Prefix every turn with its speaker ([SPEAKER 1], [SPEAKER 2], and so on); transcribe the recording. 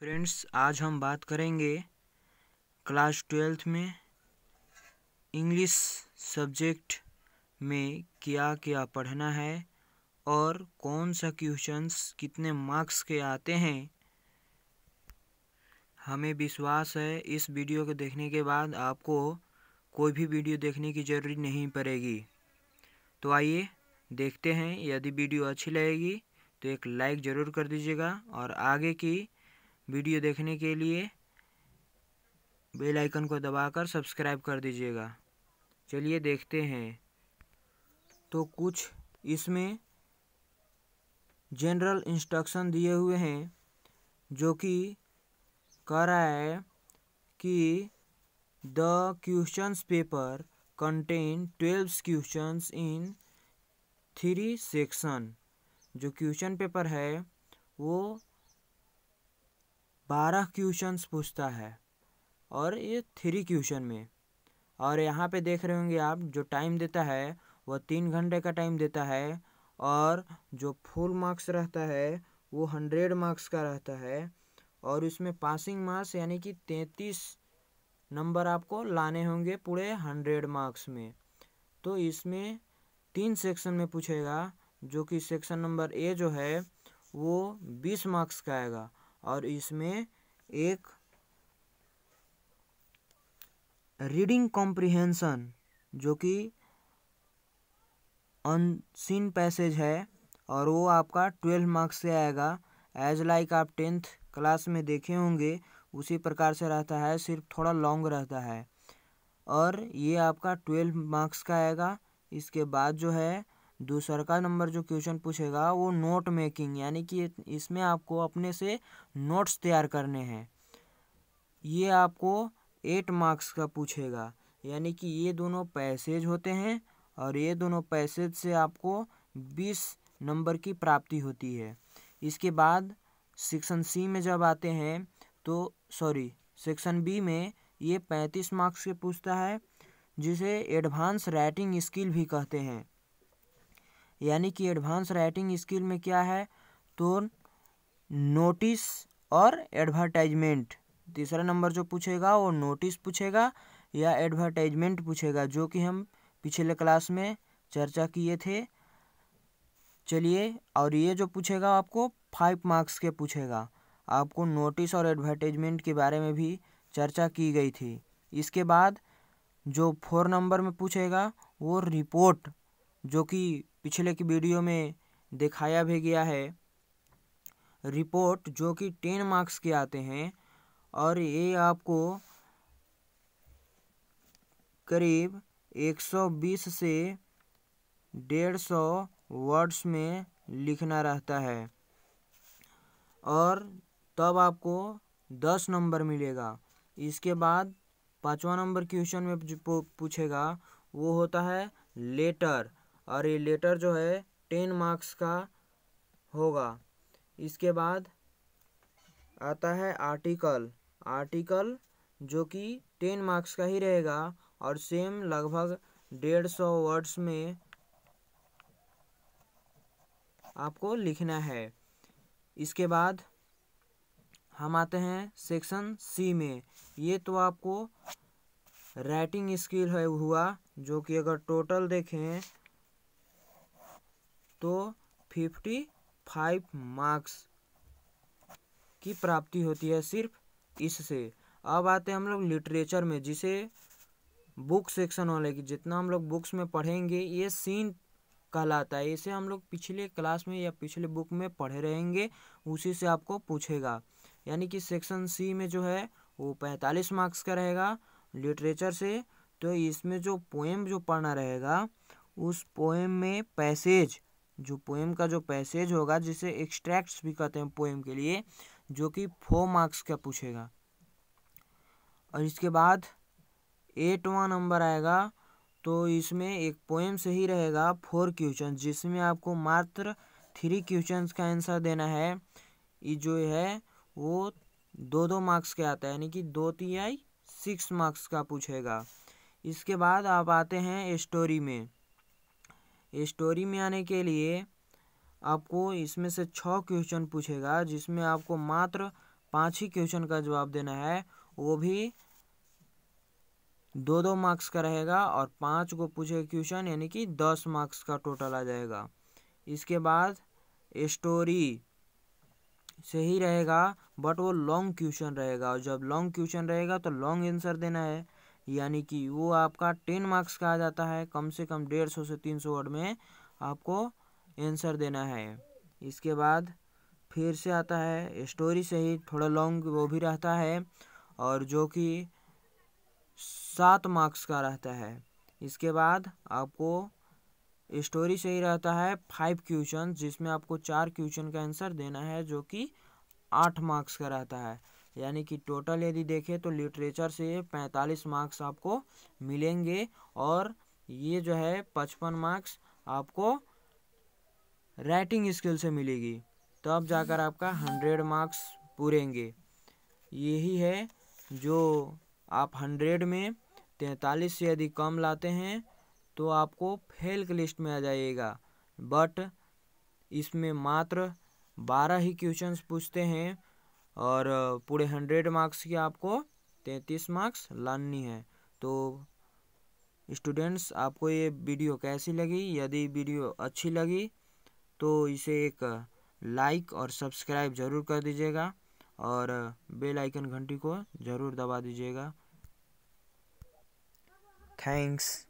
[SPEAKER 1] friends आज हम बात करेंगे क्लास ट्वेल्थ में इंग्लिश सब्जेक्ट में क्या क्या पढ़ना है और कौन सा क्वेश्चंस कितने मार्क्स के आते हैं हमें विश्वास है इस वीडियो को देखने के बाद आपको कोई भी वीडियो देखने की ज़रूरत नहीं पड़ेगी तो आइए देखते हैं यदि वीडियो अच्छी लगेगी तो एक लाइक ज़रूर कर दीजिएगा और आगे की वीडियो देखने के लिए बेल आइकन को दबाकर सब्सक्राइब कर दीजिएगा चलिए देखते हैं तो कुछ इसमें जनरल इंस्ट्रक्शन दिए हुए हैं जो कि कह रहा है कि the questions paper contain twelve questions in three section जो क्वेश्चन पेपर है वो बारह क्वेश्चंस पूछता है और ये थ्री क्वेश्चन में और यहाँ पे देख रहे होंगे आप जो टाइम देता है वह तीन घंटे का टाइम देता है और जो फुल मार्क्स रहता है वो हंड्रेड मार्क्स का रहता है और उसमें पासिंग मार्क्स यानी कि तैंतीस नंबर आपको लाने होंगे पूरे हंड्रेड मार्क्स में तो इसमें तीन सेक्शन में पूछेगा जो कि सेक्शन नंबर ए जो है वो बीस मार्क्स का आएगा और इसमें एक रीडिंग कॉम्प्रिहेंसन जो कि अनसीन पैसेज है और वो आपका ट्वेल्व मार्क्स से आएगा एज लाइक आप टेंथ क्लास में देखे होंगे उसी प्रकार से रहता है सिर्फ थोड़ा लॉन्ग रहता है और ये आपका ट्वेल्व मार्क्स का आएगा इसके बाद जो है दूसरा का नंबर जो क्वेश्चन पूछेगा वो नोट मेकिंग यानी कि इसमें आपको अपने से नोट्स तैयार करने हैं ये आपको एट मार्क्स का पूछेगा यानी कि ये दोनों पैसेज होते हैं और ये दोनों पैसेज से आपको बीस नंबर की प्राप्ति होती है इसके बाद सेक्शन सी में जब आते हैं तो सॉरी सेक्शन बी में ये पैंतीस मार्क्स के पूछता है जिसे एडवांस राइटिंग स्किल भी कहते हैं यानी कि एडवांस राइटिंग स्किल में क्या है तो नोटिस और एडवर्टाइजमेंट तीसरा नंबर जो पूछेगा वो नोटिस पूछेगा या एडवर्टाइजमेंट पूछेगा जो कि हम पिछले क्लास में चर्चा किए थे चलिए और ये जो पूछेगा आपको फाइव मार्क्स के पूछेगा आपको नोटिस और एडवर्टाइजमेंट के बारे में भी चर्चा की गई थी इसके बाद जो फोर नंबर में पूछेगा वो रिपोर्ट जो कि पिछले की वीडियो में दिखाया भी गया है रिपोर्ट जो कि टेन मार्क्स के आते हैं और ये आपको करीब 120 से 150 वर्ड्स में लिखना रहता है और तब आपको 10 नंबर मिलेगा इसके बाद पाँचवा नंबर क्वेश्चन में पूछेगा वो होता है लेटर और ये लेटर जो है टेन मार्क्स का होगा इसके बाद आता है आर्टिकल आर्टिकल जो कि टेन मार्क्स का ही रहेगा और सेम लगभग डेढ़ सौ वर्ड्स में आपको लिखना है इसके बाद हम आते हैं सेक्शन सी में ये तो आपको राइटिंग स्किल है हुआ जो कि अगर टोटल देखें तो फिफ्टी फाइव मार्क्स की प्राप्ति होती है सिर्फ इससे अब आते हैं हम लोग लिटरेचर में जिसे बुक सेक्शन वाले की जितना हम लोग बुक्स में पढ़ेंगे ये सीन कहलाता है इसे हम लोग पिछले क्लास में या पिछले बुक में पढ़े रहेंगे उसी से आपको पूछेगा यानी कि सेक्शन सी में जो है वो पैंतालीस मार्क्स का रहेगा लिटरेचर से तो इसमें जो पोएम जो पढ़ना रहेगा उस पोएम में पैसेज जो पोएम का जो पैसेज होगा जिसे एक्सट्रैक्ट्स भी कहते हैं पोएम के लिए जो कि फोर मार्क्स का पूछेगा और इसके बाद एटवा नंबर आएगा तो इसमें एक पोएम से ही रहेगा फोर क्वेश्चन जिसमें आपको मात्र थ्री क्वेश्चन का आंसर देना है ये जो है वो दो दो मार्क्स के आता है यानी कि दो तिहाई सिक्स मार्क्स का पूछेगा इसके बाद आप आते हैं स्टोरी में स्टोरी में आने के लिए आपको इसमें से छः क्वेश्चन पूछेगा जिसमें आपको मात्र पाँच ही क्वेश्चन का जवाब देना है वो भी दो दो मार्क्स का रहेगा और पांच को पूछे क्वेश्चन यानी कि दस मार्क्स का टोटल आ जाएगा इसके बाद स्टोरी से ही रहेगा बट वो लॉन्ग क्वेश्चन रहेगा और जब लॉन्ग क्वेश्चन रहेगा तो लॉन्ग आंसर देना है यानी कि वो आपका टेन मार्क्स का आ जाता है कम से कम डेढ़ सौ से तीन सौ वर्ड में आपको आंसर देना है इसके बाद फिर से आता है स्टोरी से ही थोड़ा लॉन्ग वो भी रहता है और जो कि सात मार्क्स का रहता है इसके बाद आपको स्टोरी से ही रहता है फाइव क्वेश्चन जिसमें आपको चार क्वेश्चन का आंसर देना है जो कि आठ मार्क्स का रहता है यानी कि टोटल यदि देखें तो लिटरेचर से पैंतालीस मार्क्स आपको मिलेंगे और ये जो है पचपन मार्क्स आपको राइटिंग स्किल से मिलेगी तब जाकर आपका हंड्रेड मार्क्स पूरेंगे यही है जो आप हंड्रेड में तैंतालीस से यदि कम लाते हैं तो आपको फेल की लिस्ट में आ जाइएगा बट इसमें मात्र बारह ही क्वेश्चंस पूछते हैं और पूरे हंड्रेड मार्क्स की आपको तैंतीस मार्क्स लानी है तो स्टूडेंट्स आपको ये वीडियो कैसी लगी यदि वीडियो अच्छी लगी तो इसे एक लाइक और सब्सक्राइब ज़रूर कर दीजिएगा और बेल आइकन घंटी को ज़रूर दबा दीजिएगा थैंक्स